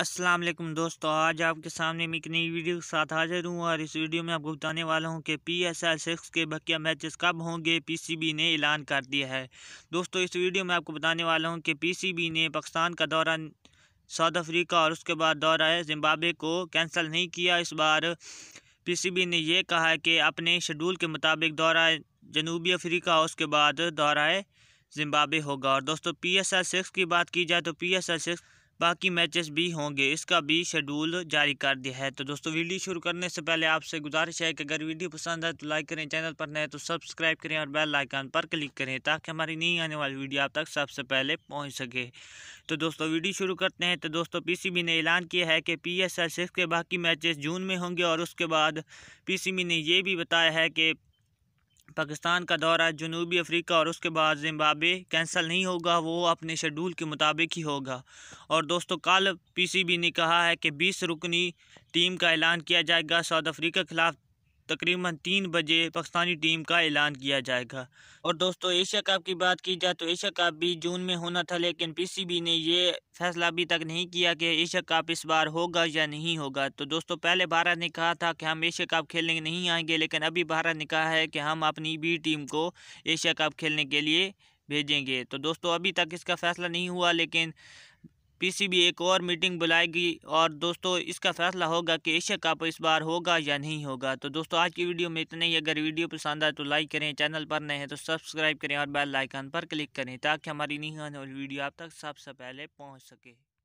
अस्सलाम वालेकुम दोस्तों आज आपके सामने मैं एक नई वीडियो के साथ हाजिर हूँ और इस वीडियो में आपको बताने वाला हूँ कि पी एस एल सिक्स के बकिया मैचेस कब होंगे पीसीबी ने ऐलान कर दिया है दोस्तों इस वीडियो में आपको बताने वाला हूँ कि पीसीबी ने पाकिस्तान का दौरा साउथ अफ्रीका और उसके बाद दौरा जिम्बाब्वे को कैंसिल नहीं किया इस बार बी ने यह कहा कि अपने शेड्यूल के मुताबिक दौरा जनूबी अफ्रीका और उसके बाद दौरा जिम्बाब्वे होगा और दोस्तों पी एस एल सिक्स की बात की जाए तो पी एस एल सिक्स बाकी मैचेस भी होंगे इसका भी शेड्यूल जारी कर दिया है तो दोस्तों वीडियो शुरू करने से पहले आपसे गुजारिश है कि अगर वीडियो पसंद है तो लाइक करें चैनल पर नए तो सब्सक्राइब करें और बेल आइकन पर क्लिक करें ताकि हमारी नई आने वाली वीडियो आप तक सबसे पहले पहुँच सके तो दोस्तों वीडियो शुरू करते हैं तो दोस्तों पी ने ऐलान किया है कि पी एस के बाकी मैचेस जून में होंगे और उसके बाद पी ने यह भी बताया है कि पाकिस्तान का दौरा जनूबी अफ्रीका और उसके बाद जिम्बाब्वे कैंसिल नहीं होगा वो अपने शेड्यूल के मुताबिक ही होगा और दोस्तों कल पीसीबी ने कहा है कि 20 रुकनी टीम का ऐलान किया जाएगा साउथ अफ्रीका के खिलाफ तकरीबन तीन बजे पाकिस्तानी टीम का ऐलान किया जाएगा और दोस्तों एशिया कप की बात की जाए तो एशिया कप भी जून में होना था लेकिन पीसीबी ने ये फैसला अभी तक नहीं किया कि एशिया कप इस बार होगा या नहीं होगा तो दोस्तों पहले भारत ने कहा था कि हम एशिया कप खेलने नहीं आएंगे लेकिन अभी भारत ने कहा है कि हम अपनी बी टीम को एशिया कप खेलने के लिए भेजेंगे तो दोस्तों अभी तक इसका फैसला नहीं हुआ लेकिन पीसीबी एक और मीटिंग बुलाएगी और दोस्तों इसका फैसला होगा कि एशिया कप इस बार होगा या नहीं होगा तो दोस्तों आज की वीडियो में इतना ही अगर वीडियो पसंद आए तो लाइक करें चैनल पर नए हैं तो सब्सक्राइब करें और बेल आइकन पर क्लिक करें ताकि हमारी नहीं आने वाली वीडियो आप तक सबसे पहले पहुँच सके